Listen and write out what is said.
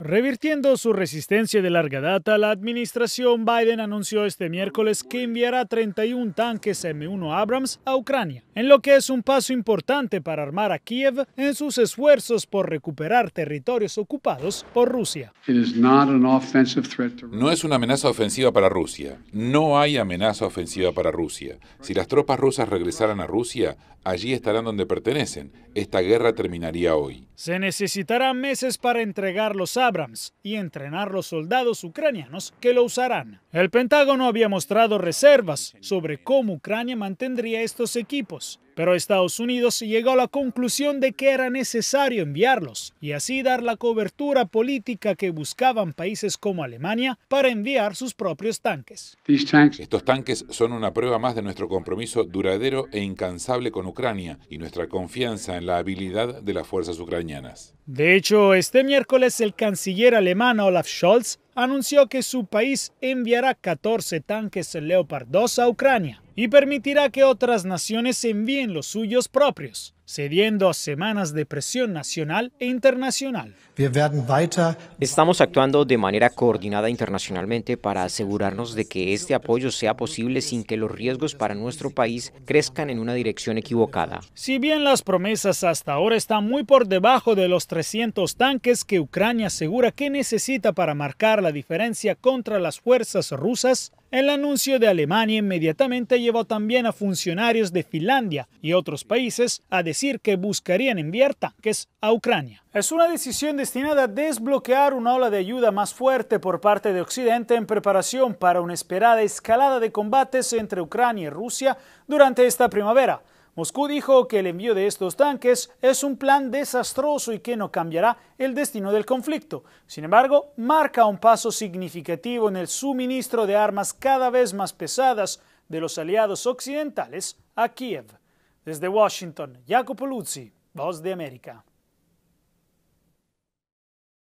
Revirtiendo su resistencia de larga data, la administración Biden anunció este miércoles que enviará 31 tanques M1 Abrams a Ucrania, en lo que es un paso importante para armar a Kiev en sus esfuerzos por recuperar territorios ocupados por Rusia. No es una amenaza ofensiva para Rusia. No hay amenaza ofensiva para Rusia. Si las tropas rusas regresaran a Rusia, allí estarán donde pertenecen. Esta guerra terminaría hoy. Se necesitarán meses para entregar los Abrams y entrenar los soldados ucranianos que lo usarán. El Pentágono había mostrado reservas sobre cómo Ucrania mantendría estos equipos, pero Estados Unidos llegó a la conclusión de que era necesario enviarlos y así dar la cobertura política que buscaban países como Alemania para enviar sus propios tanques. Estos tanques son una prueba más de nuestro compromiso duradero e incansable con Ucrania y nuestra confianza en la habilidad de las fuerzas ucranianas. De hecho, este miércoles el canciller alemán Olaf Scholz anunció que su país enviará 14 tanques Leopard 2 a Ucrania y permitirá que otras naciones envíen los suyos propios cediendo a semanas de presión nacional e internacional. Estamos actuando de manera coordinada internacionalmente para asegurarnos de que este apoyo sea posible sin que los riesgos para nuestro país crezcan en una dirección equivocada. Si bien las promesas hasta ahora están muy por debajo de los 300 tanques que Ucrania asegura que necesita para marcar la diferencia contra las fuerzas rusas, el anuncio de Alemania inmediatamente llevó también a funcionarios de Finlandia y otros países a decir que buscarían enviar tanques a Ucrania. Es una decisión destinada a desbloquear una ola de ayuda más fuerte por parte de Occidente en preparación para una esperada escalada de combates entre Ucrania y Rusia durante esta primavera. Moscú dijo que el envío de estos tanques es un plan desastroso y que no cambiará el destino del conflicto. Sin embargo, marca un paso significativo en el suministro de armas cada vez más pesadas de los aliados occidentales a Kiev. Desde Washington, Jacopo Luzzi, Voz de América.